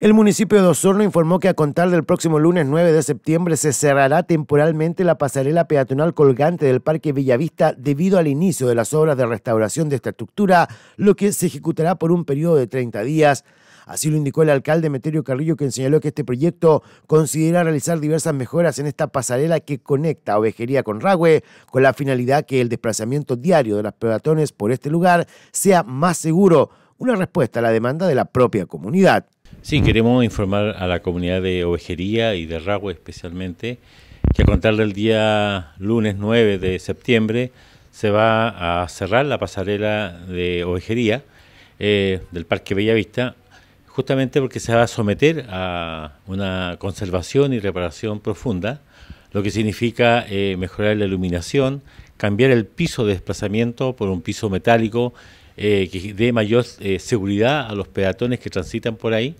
El municipio de Osorno informó que a contar del próximo lunes 9 de septiembre se cerrará temporalmente la pasarela peatonal colgante del Parque Bellavista debido al inicio de las obras de restauración de esta estructura, lo que se ejecutará por un periodo de 30 días. Así lo indicó el alcalde Meterio Carrillo, quien señaló que este proyecto considera realizar diversas mejoras en esta pasarela que conecta Ovejería con Ragüe, con la finalidad que el desplazamiento diario de las peatones por este lugar sea más seguro, una respuesta a la demanda de la propia comunidad. Sí, queremos informar a la comunidad de Ovejería y de Ragüe especialmente que a contar del día lunes 9 de septiembre se va a cerrar la pasarela de Ovejería eh, del Parque Bellavista justamente porque se va a someter a una conservación y reparación profunda, lo que significa eh, mejorar la iluminación, cambiar el piso de desplazamiento por un piso metálico eh, que dé mayor eh, seguridad a los peatones que transitan por ahí.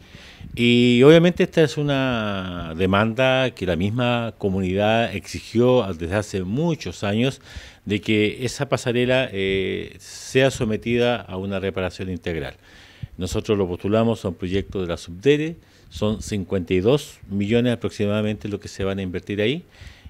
Y obviamente esta es una demanda que la misma comunidad exigió desde hace muchos años de que esa pasarela eh, sea sometida a una reparación integral. Nosotros lo postulamos a un proyecto de la Subdere, son 52 millones aproximadamente lo que se van a invertir ahí,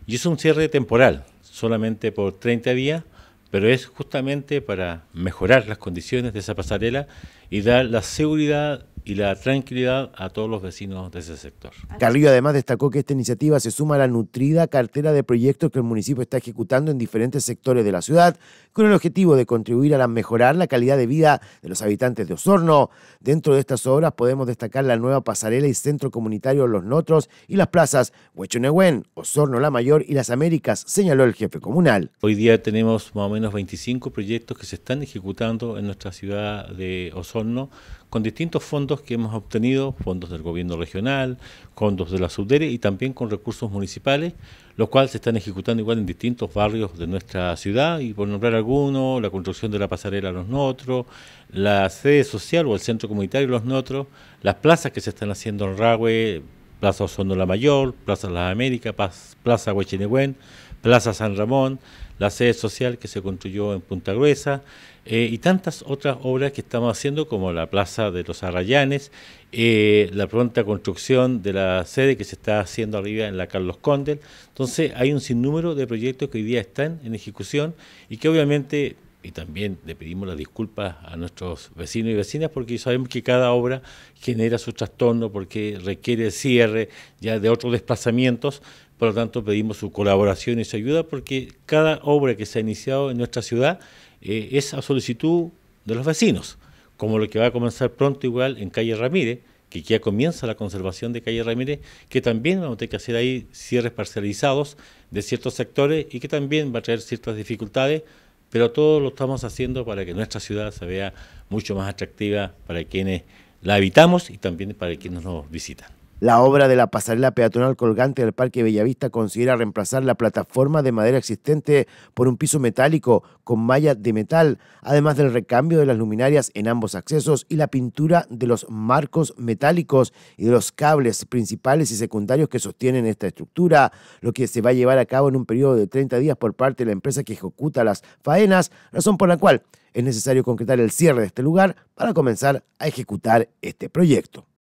y es un cierre temporal, solamente por 30 días, pero es justamente para mejorar las condiciones de esa pasarela y dar la seguridad y la tranquilidad a todos los vecinos de ese sector. Carrillo además destacó que esta iniciativa se suma a la nutrida cartera de proyectos que el municipio está ejecutando en diferentes sectores de la ciudad, con el objetivo de contribuir a mejorar la calidad de vida de los habitantes de Osorno. Dentro de estas obras podemos destacar la nueva pasarela y centro comunitario Los Notros y las plazas Huechonehuen, Osorno La Mayor y Las Américas, señaló el jefe comunal. Hoy día tenemos más o menos 25 proyectos que se están ejecutando en nuestra ciudad de Osorno con distintos fondos que hemos obtenido, fondos del gobierno regional, fondos de la subdere y también con recursos municipales, los cuales se están ejecutando igual en distintos barrios de nuestra ciudad y por nombrar algunos, la construcción de la pasarela Los Notros, la sede social o el centro comunitario Los Notros, las plazas que se están haciendo en Ragüe, Plaza Osorno La Mayor, Plaza Las Américas, Plaza Huachinehuén, Plaza San Ramón, la sede social que se construyó en Punta Gruesa eh, y tantas otras obras que estamos haciendo como la Plaza de los Arrayanes, eh, la pronta construcción de la sede que se está haciendo arriba en la Carlos Condel. Entonces hay un sinnúmero de proyectos que hoy día están en ejecución y que obviamente y también le pedimos las disculpas a nuestros vecinos y vecinas porque sabemos que cada obra genera su trastorno porque requiere cierre ya de otros desplazamientos, por lo tanto pedimos su colaboración y su ayuda porque cada obra que se ha iniciado en nuestra ciudad eh, es a solicitud de los vecinos, como lo que va a comenzar pronto igual en calle Ramírez, que ya comienza la conservación de calle Ramírez, que también vamos a tener que hacer ahí cierres parcializados de ciertos sectores y que también va a traer ciertas dificultades pero todo lo estamos haciendo para que nuestra ciudad se vea mucho más atractiva para quienes la habitamos y también para quienes nos visitan. La obra de la pasarela peatonal colgante del Parque Bellavista considera reemplazar la plataforma de madera existente por un piso metálico con malla de metal, además del recambio de las luminarias en ambos accesos y la pintura de los marcos metálicos y de los cables principales y secundarios que sostienen esta estructura, lo que se va a llevar a cabo en un periodo de 30 días por parte de la empresa que ejecuta las faenas, razón por la cual es necesario concretar el cierre de este lugar para comenzar a ejecutar este proyecto.